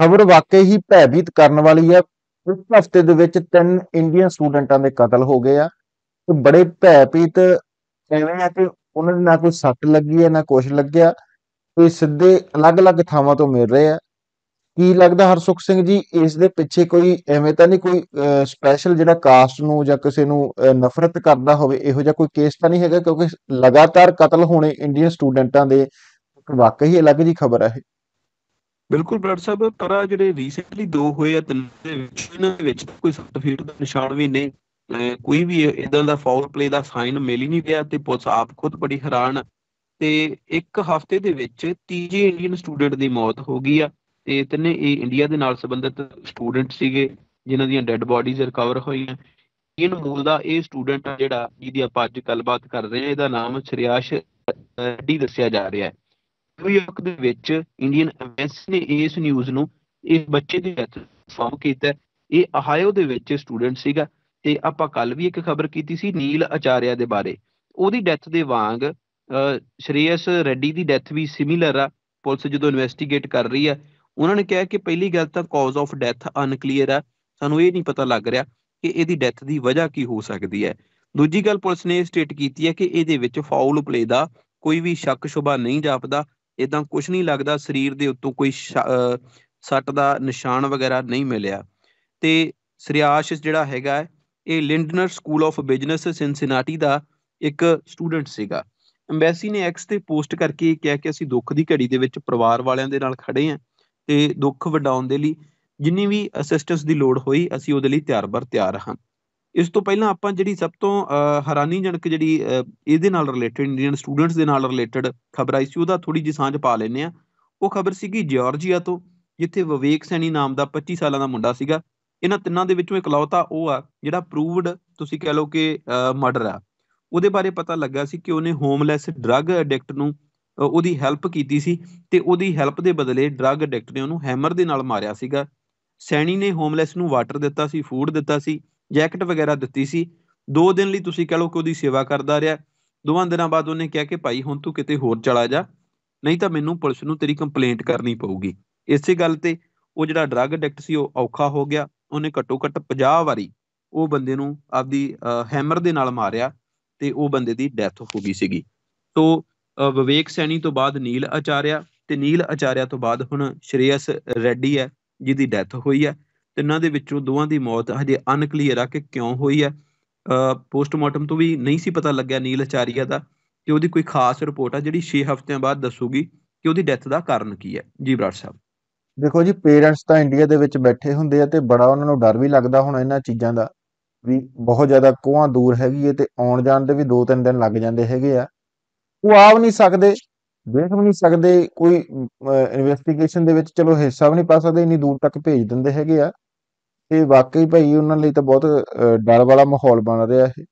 ਖਬਰ ਵਾਕਈ ਹੀ ਭੈਭੀਤ ਕਰਨ ਵਾਲੀ ਹੈ ਇਸ ਹਫਤੇ ਦੇ ਵਿੱਚ ਤਿੰਨ ਇੰਡੀਅਨ ਸਟੂਡੈਂਟਾਂ ਦੇ ਕਤਲ ਹੋ ਗਏ ਆ ਤੇ ਬੜੇ ਭੈਭੀਤ ਐਵੇਂ ਆ ਕਿ ਉਹਨਾਂ ਦੇ ਨਾਲ ਕੋਈ ਸੱਟ ਲੱਗੀ ਹੈ ਨਾ ਕੁਝ ਲੱਗਿਆ ਕੋਈ ਸਿੱਧੇ ਅਲੱਗ-ਅਲੱਗ ਥਾਵਾਂ ਤੋਂ ਮਿਲ ਰਹੇ ਆ ਕੀ ਲੱਗਦਾ ਹਰਸੁਖ ਸਿੰਘ ਜੀ ਇਸ ਦੇ ਪਿੱਛੇ ਕੋਈ ਐਵੇਂ ਤਾਂ ਨਹੀਂ ਕੋਈ ਸਪੈਸ਼ਲ ਜਿਹੜਾ ਕਾਸਟ ਨੂੰ ਜਾਂ ਕਿਸੇ ਨੂੰ ਨਫ਼ਰਤ ਕਰਦਾ ਹੋਵੇ ਇਹੋ ਜਿਹਾ ਕੋਈ ਕੇਸ ਤਾਂ ਨਹੀਂ ਹੈਗਾ ਕਿਉਂਕਿ ਲਗਾਤਾਰ ਕਤਲ ਹੋਣੇ ਇੰਡੀਅਨ ਸਟੂਡੈਂਟਾਂ ਦੇ ਵਾਕਈ ਅਲੱਗ ਜੀ ਖਬਰ ਹੈ ਬਿਲਕੁਲ ਬ੍ਰਦਰ ਸਾਹਿਬ ਪਰ ਜਿਹੜੇ ਰੀਸੈਂਟਲੀ ਦੋ ਹੋਏ ਆ ਤਿੰਨ ਦੇ ਵਿੱਚ ਇਹਨਾਂ ਦੇ ਵਿੱਚ ਕੋਈ ਫੀਟ ਦਾ ਨਿਸ਼ਾਨ ਵੀ ਨਹੀਂ ਕੋਈ ਵੀ ਇਦਾਂ ਦਾ ਫਾਉਲ ਪਲੇ ਦਾ ਸਾਈਨ ਮਿਲ ਹੀ ਨਹੀਂ ਰਿਹਾ ਤੇ ਪੁਲਿਸ ਆਪ ਖੁਦ ਬੜੀ ਹੈਰਾਨ ਤੇ ਇੱਕ ਹਫ਼ਤੇ ਦੇ ਵਿੱਚ ਤੀਜੇ ਇੰਡੀਅਨ ਸਟੂਡੈਂਟ ਦੀ ਮੌਤ ਹੋ ਗਈ ਆ ਤੇ ਤਿੰਨੇ ਇਹ ਇੰਡੀਆ ਦੇ ਨਾਲ ਸੰਬੰਧਿਤ ਸਟੂਡੈਂਟ ਸੀਗੇ ਜਿਨ੍ਹਾਂ ਦੀਆਂ ਡੈੱਡ ਬਾਡੀਜ਼ ਰਿਕਵਰ ਹੋਈਆਂ ਇਹਨ ਮੂਲ ਦਾ ਇਹ ਸਟੂਡੈਂਟ ਜਿਹੜਾ ਜਿਹਦੀ ਆਪਾਂ ਅੱਜ ਗੱਲਬਾਤ ਕਰ ਰਹੇ ਹਾਂ ਇਹਦਾ ਨਾਮ ਸ਼੍ਰਿਆਸ਼ ਰੈਡੀ ਦੱਸਿਆ ਜਾ ਰਿਹਾ ਹੈ ਨਿਊਯਾਰਕ ਦੇ ਵਿੱਚ ਇੰਡੀਅਨ ਐਮਬੈਸੀ ਨੇ ਇਸ ਨਿਊਜ਼ ਨੂੰ ਇਸ ਬੱਚੇ ਦੇ ਹੱਥ ਫਾਰਮ ਕੀਤਾ ਇਹ ਆਹਾਇਓ ਦੇ ਵਿੱਚ ਸਟੂਡੈਂਟ ਸੀਗਾ ਤੇ ਆਪਾਂ ਕੱਲ ਵੀ ਇੱਕ ਖਬਰ ਕੀਤੀ ਸੀ ਨੀਲ ਅਚਾਰਿਆ ਦੇ ਬਾਰੇ ਉਹਦੀ ਡੈਥ ਦੇ ਵਾਂਗ ਸ਼੍ਰੇਯਸ ਰੈਡੀ ਦੀ ਡੈਥ ਵੀ ਸਿਮਿਲਰ ਆ ਪੁਲਿਸ ਜਦੋਂ ਇਨਵੈਸਟੀਗੇਟ ਕਰ ਰਹੀ ਆ ਉਹਨਾਂ ਨੇ ਕਿਹਾ ਕਿ ਪਹਿਲੀ ਗੱਲ ਤਾਂ ਕਾਜ਼ ਆਫ ਡੈਥ ਅਨਕਲੀਅਰ ਆ ਸਾਨੂੰ ਇਹ ਨਹੀਂ ਪਤਾ ਲੱਗ ਰਿਹਾ ਕਿ ਇਹਦੀ ਡੈਥ ਦੀ ਵਜ੍ਹਾ ਕੀ ਹੋ ਸਕਦੀ ਹੈ ਦੂਜੀ ਗੱਲ ਪੁਲਿਸ ਨੇ ਸਟੇਟ ਕੀਤੀ ਹੈ ਕਿ ਇਹਦੇ ਵਿੱਚ ਫਾਉਲ ਪਲੇ ਦਾ ਕੋਈ ਵੀ ਸ਼ੱਕ ਸ਼ੁਬਾ ਨਹੀਂ ਜਾਪਦਾ ਇਦਾਂ ਕੁਝ ਨਹੀਂ ਲੱਗਦਾ ਸਰੀਰ ਦੇ ਉੱਤੋਂ ਕੋਈ ਸੱਟ ਦਾ ਨਿਸ਼ਾਨ ਵਗੈਰਾ ਨਹੀਂ ਮਿਲਿਆ ਤੇ ਸ੍ਰਿਆਸ਼ ਜਿਹੜਾ ਹੈਗਾ ਇਹ Lindner school of business Cincinnati ਦਾ ਇੱਕ ਸਟੂਡੈਂਟ ਸੀਗਾ ਐਮਬੈਸੀ ਨੇ ਐਕਸ ਤੇ ਪੋਸਟ ਕਰਕੇ ਕਿਹਾ ਕਿ ਅਸੀਂ ਦੁੱਖ ਦੀ ਘੜੀ ਦੇ ਵਿੱਚ ਪਰਿਵਾਰ ਵਾਲਿਆਂ ਦੇ ਨਾਲ ਖੜੇ ਆਂ ਤੇ ਦੁੱਖ ਵਡਾਉਣ ਦੇ ਲਈ ਜਿੰਨੀ ਵੀ ਅਸਿਸਟੈਂਸ ਦੀ ਲੋੜ ਹੋਈ ਅਸੀਂ ਉਹਦੇ ਲਈ ਤਿਆਰ-ਬਰ ਤਿਆਰ ਹਾਂ ਇਸ ਤੋਂ ਪਹਿਲਾਂ ਆਪਾਂ ਜਿਹੜੀ ਸਭ ਤੋਂ ਹੈਰਾਨੀਜਨਕ ਜਿਹੜੀ ਇਹਦੇ ਨਾਲ ਰਿਲੇਟਡ ਇੰਡੀਅਨ ਸਟੂਡੈਂਟਸ ਦੇ ਨਾਲ ਰਿਲੇਟਡ ਖਬਰ ਆਈ ਸੀ ਉਹਦਾ ਥੋੜੀ ਜਿਹੀ ਸਾਂਝ ਪਾ ਲੈਨੇ ਆ ਉਹ ਖਬਰ ਸੀਗੀ ਜਾਰਜੀਆ ਤੋਂ ਜਿੱਥੇ ਵਿਵੇਕ ਸੈਣੀ ਨਾਮ ਦਾ 25 ਸਾਲਾਂ ਦਾ ਮੁੰਡਾ ਸੀਗਾ ਇਹਨਾਂ ਤਿੰਨਾਂ ਦੇ ਵਿੱਚੋਂ ਇਕਲੌਤਾ ਉਹ ਆ ਜਿਹੜਾ ਪ੍ਰੂਵਡ ਤੁਸੀਂ ਕਹਿ ਲਓ ਕਿ ਮਰਡਰ ਆ ਉਹਦੇ ਬਾਰੇ ਪਤਾ ਲੱਗਾ ਸੀ ਕਿ ਉਹਨੇ ਹੋਮਲੈਸ ਡਰੱਗ ਐਡਿਕਟ ਨੂੰ ਉਹਦੀ ਹੈਲਪ ਕੀਤੀ ਸੀ ਤੇ ਉਹਦੀ ਹੈਲਪ ਦੇ ਬਦਲੇ ਡਰੱਗ ਐਡਿਕਟ ਨੇ ਉਹਨੂੰ ਹੈਮਰ ਦੇ ਨਾਲ ਮਾਰਿਆ ਸੀਗਾ ਸੈਣੀ ਨੇ ਹੋਮਲੈਸ ਨੂੰ ਵਾਟਰ ਦਿੱਤਾ ਸੀ ਫੂਡ ਦਿੱਤਾ ਸੀ ਜੈਕਟ ਵਗੈਰਾ ਦਿੱਤੀ ਸੀ 2 ਦਿਨ ਲਈ ਤੁਸੀਂ ਕਹ ਲਓ ਕਿ ਉਹਦੀ ਸੇਵਾ ਕਰਦਾ ਰਿਹਾ ਦੋਵਾਂ ਦਿਨਾਂ ਬਾਅਦ ਉਹਨੇ ਕਿਹਾ ਕਿ ਭਾਈ ਹੁਣ ਤੂੰ ਕਿਤੇ ਹੋਰ ਚਲਾ ਜਾ ਨਹੀਂ ਤਾਂ ਮੈਨੂੰ ਪੁਲਿਸ ਨੂੰ ਤੇਰੀ ਕੰਪਲੇਂਟ ਕਰਨੀ ਪਊਗੀ ਇਸੇ ਗੱਲ ਤੇ ਉਹ ਜਿਹੜਾ ਡਰੱਗ ਐਡਿਕਟ ਸੀ ਉਹ ਔਖਾ ਹੋ ਗਿਆ ਉਹਨੇ ਘੱਟੋ ਘੱਟ 50 ਵਾਰੀ ਉਹ ਬੰਦੇ ਨੂੰ ਆਪਦੀ ਹੈਮਰ ਦੇ ਨਾਲ ਮਾਰਿਆ ਤੇ ਉਹ ਬੰਦੇ ਦੀ ਡੈਥ ਹੋ ਗਈ ਸੀਗੀ ਤੋਂ ਵਿਵੇਕ ਸੈਣੀ ਤੋਂ ਬਾਅਦ ਨੀਲ ਆਚਾਰਿਆ ਤੇ ਨੀਲ ਆਚਾਰਿਆ ਤੋਂ ਬਾਅਦ ਹੁਣ ਸ਼੍ਰੇਯਸ ਰੈਡੀ ਹੈ ਜਿਹਦੀ ਡੈਥ ਹੋਈ ਹੈ ਤਿੰਨਾਂ ਦੇ ਵਿੱਚੋਂ ਦੋਵਾਂ ਦੀ ਮੌਤ ਹਜੇ ਅਨਕਲੀਅਰ ਆ ਕਿ ਕਿਉਂ ਹੋਈ ਹੈ ਪੋਸਟਮਾਰਟਮ ਤੋਂ ਵੀ ਨਹੀਂ ਸੀ ਪਤਾ ਲੱਗਿਆ ਨੀਲ ਅਚਾਰੀਆ ਦਾ ਕਿ ਉਹਦੀ ਕੋਈ ਖਾਸ ਰਿਪੋਰਟ ਆ ਜਿਹੜੀ 6 ਹਫ਼ਤਿਆਂ ਬਾਅਦ ਦੱਸੂਗੀ ਕਿ ਉਹਦੀ ਡੈਥ ਦਾ ਕਾਰਨ ਕੀ ਹੈ ਜੀ ਬਰਾੜ ਸਾਹਿਬ ਦੇਖੋ ਜੀ ਪੇਰੈਂਟਸ ਤਾਂ ਇੰਡੀਆ ਦੇ ਵਿੱਚ ਬੈਠੇ ਹੁੰਦੇ ਆ ਤੇ ਬੜਾ ਉਹਨਾਂ ਨੂੰ ਡਰ ਵੀ ਲੱਗਦਾ ਹੁਣ ਇਹਨਾਂ ਚੀਜ਼ਾਂ ਦਾ ਵੀ ਬਹੁਤ ਜ਼ਿਆਦਾ ਕੋਹਾਂ ਦੂਰ ਹੈਗੀ ਏ ਤੇ ਆਉਣ ਜਾਣ ਦੇ ਵੀ 2-3 ਦਿਨ ਲੱਗ ਜਾਂਦੇ ਹੈਗੇ ਆ ਉਹ ਆਵ ਨਹੀਂ ਸਕਦੇ ਦੇਖ ਵੀ ਨਹੀਂ ਸਕਦੇ ਕੋਈ ਇਨਵੈਸਟੀਗੇਸ਼ਨ ਦੇ ਵਿੱਚ ਚਲੋ ਹਿੱਸਾ ਵੀ ਨਹੀਂ ਪਾ ਸਕਦੇ ਇੰਨੀ ਦੂਰ ਤੱਕ ਭੇਜ ਦਿੰਦੇ ਹੈਗੇ ਆ ਇਹ ਵਾਕਈ ਭਾਈ ਉਹਨਾਂ ਲਈ ਤਾਂ ਬਹੁਤ ਡਰ ਵਾਲਾ ਮਾਹੌਲ ਬਣ ਰਿਹਾ ਹੈ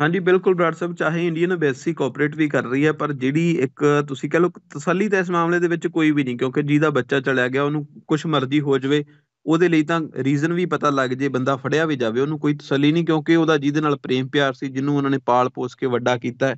ਹਾਂਜੀ ਬਿਲਕੁਲ ਬਰਾੜ ਸਾਹਿਬ ਚਾਹੇ ਇੰਡੀਅਨ ਐਮਬੈਸੀ ਕੋਆਪਰੇਟ ਵੀ ਕਰ ਰਹੀ ਹੈ ਪਰ ਜਿਹੜੀ ਇੱਕ ਤੁਸੀਂ ਕਹਿ ਲਓ ਤਸੱਲੀ ਤਾਂ ਇਸ ਮਾਮਲੇ ਦੇ ਵਿੱਚ ਕੋਈ ਵੀ ਨਹੀਂ ਕਿਉਂਕਿ ਜਿਹਦਾ ਬੱਚਾ ਚਲਾ ਗਿਆ ਉਹਨੂੰ ਕੁਝ ਮਰਜ਼ੀ ਹੋ ਜਾਵੇ ਉਹਦੇ ਲਈ ਤਾਂ ਰੀਜ਼ਨ ਵੀ ਪਤਾ ਲੱਗ ਜੇ ਬੰਦਾ ਫੜਿਆ ਵੀ ਜਾਵੇ ਉਹਨੂੰ ਕੋਈ ਤਸੱਲੀ ਨਹੀਂ ਕਿਉਂਕਿ ਉਹਦਾ ਜਿਹਦੇ ਨਾਲ ਪ੍ਰੇਮ ਪਿਆਰ ਸੀ ਜਿਹਨੂੰ ਉਹਨਾਂ ਨੇ ਪਾਲ ਪੋਸ ਕੇ ਵੱਡਾ ਕੀਤਾ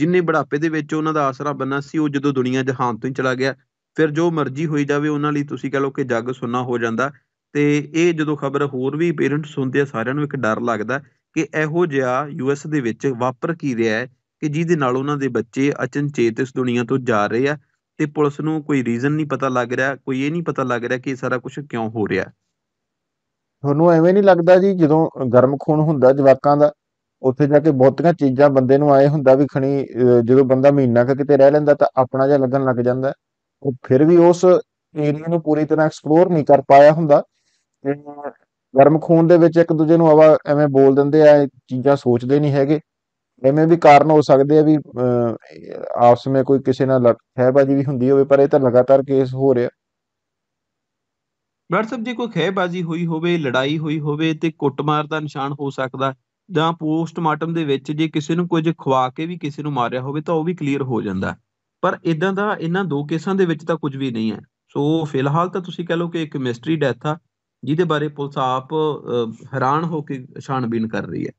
ਜਿੰਨੇ ਬੜਾਪੇ ਦੇ ਵਿੱਚ ਉਹਨਾਂ ਦਾ ਆਸਰਾ ਬੰਨਾ ਸੀ ਉਹ ਜਦੋਂ ਦੁਨੀਆ ਜਹਾਨ ਤੋਂ ਹੀ ਚਲਾ ਗਿਆ ਫਿਰ ਜੋ ਮਰਜ਼ੀ ਹੋਈ ਜਾਵੇ ਉਹਨਾਂ ਲਈ ਤੁਸੀਂ ਕਹ ਲਓ ਕਿ ਜੱਗ ਸੁੰਨਾ ਹੋ ਜਾਂਦਾ ਤੇ ਇਹ ਜਦੋਂ ਖਬਰ ਹੋਰ ਵੀ ਪੇਰੈਂਟਸ ਹੁੰਦੇ ਆ ਸਾਰਿਆਂ ਨੂੰ ਇੱਕ ਡਰ ਲੱਗਦਾ ਕਿ ਇਹੋ ਜਿਹਾ ਯੂਐਸ ਦੇ ਵਿੱਚ ਵਾਪਰ ਕੀ ਰਿਹਾ ਹੈ ਕਿ ਜਿਹਦੇ ਨਾਲ ਉਹਨਾਂ ਦੇ ਬੱਚੇ ਅਚਨਚੇਤ ਇਸ ਦੁਨੀਆ ਤੋਂ ਜਾ ਰਹੇ ਆ ਤੇ ਪੁਲਿਸ ਨੂੰ ਕੋਈ ਰੀਜ਼ਨ ਨਹੀਂ ਪਤਾ ਲੱਗ ਰਿਹਾ ਕੋਈ ਇਹ ਨਹੀਂ ਪਤਾ ਲੱਗ ਰਿਹਾ ਕਿ ਇਹ ਸਾਰਾ ਕੁਝ ਕਿਉਂ ਹੋ ਰਿਹਾ ਤੁਹਾਨੂੰ ਐਵੇਂ ਨਹੀਂ ਲੱਗਦਾ ਜੀ ਜਦੋਂ ਗਰਮ ਖੂਨ ਹੁੰਦਾ ਜਵਾਕਾਂ ਦਾ ਉੱਥੇ ਜਾ ਕੇ ਬਹੁਤੀਆਂ ਚੀਜ਼ਾਂ ਬੰਦੇ ਨੂੰ ਆਏ ਹੁੰਦਾ ਵੀ ਖਣੀ ਜਦੋਂ ਬੰਦਾ ਮਹੀਨਾ ਕ ਕਿਤੇ ਰਹਿ ਲੈਂਦਾ ਤਾਂ ਆਪਣਾ ਜਿਹਾ ਲੱਗਣ ਲੱਗ ਜਾਂਦਾ ਉਹ ਫਿਰ ਵੀ ਉਸ ਏਰੀਆ ਨੂੰ ਪੂਰੀ ਤਰ੍ਹਾਂ ਐਕਸਪਲੋਰ ਨਹੀਂ ਕਰ ਪਾਇਆ ਹੁੰਦਾ ਗਰਮ ਖੂਨ ਦੇ ਵਿੱਚ ਇੱਕ ਦੂਜੇ ਨੂੰ ਆਵਾ ਐਵੇਂ ਬੋਲ ਦਿੰਦੇ ਆ ਚੀਜ਼ਾਂ ਸੋਚਦੇ ਨਹੀਂ ਹੈਗੇ ਐਵੇਂ ਵੀ ਕਾਰਨ ਹੋ ਸਕਦੇ ਆ ਵੀ ਆਪਸ ਵਿੱਚ ਕੋਈ ਕਿਸੇ ਨਾਲ ਖੇਬਾਜੀ ਵੀ ਹੁੰਦੀ ਹੋਵੇ ਪਰ ਇਹ ਤਾਂ ਲਗਾਤਾਰ ਕੇਸ ਹੋ ਰਿਹਾ ਡਾਕਟਰ ਸਭ ਜੀ ਕੋਈ ਖੇਬਾਜੀ ਹੋਈ ਹੋਵੇ ਲੜਾਈ ਹੋਈ ਹੋਵੇ ਤੇ ਕੁੱਟਮਾਰ ਦਾ ਨਿਸ਼ਾਨ ਹੋ ਸਕਦਾ ਜਾਂ ਪੋਸਟਮਾਰਟਮ ਦੇ ਵਿੱਚ ਜੇ ਕਿਸੇ ਨੂੰ ਕੁਝ ਖਵਾ ਕੇ ਵੀ ਕਿਸੇ ਨੂੰ ਮਾਰਿਆ ਹੋਵੇ ਤਾਂ ਉਹ ਵੀ ਕਲੀਅਰ ਹੋ ਜਾਂਦਾ ਪਰ ਇਦਾਂ ਦਾ ਇਹਨਾਂ ਦੋ ਕੇਸਾਂ ਦੇ ਵਿੱਚ ਤਾਂ ਕੁਝ ਵੀ ਨਹੀਂ ਹੈ ਸੋ ਫਿਲਹਾਲ ਤਾਂ ਤੁਸੀਂ ਕਹਿ ਲਓ ਕਿ ਇੱਕ ਮਿਸਟਰੀ ਡੈਥ ਆ ਜਿਹਦੇ ਬਾਰੇ ਪੁਲਿਸ ਆਪ ਹੈਰਾਨ ਹੋ ਕੇ ਛਾਣਬੀਨ ਕਰ ਰਹੀ ਹੈ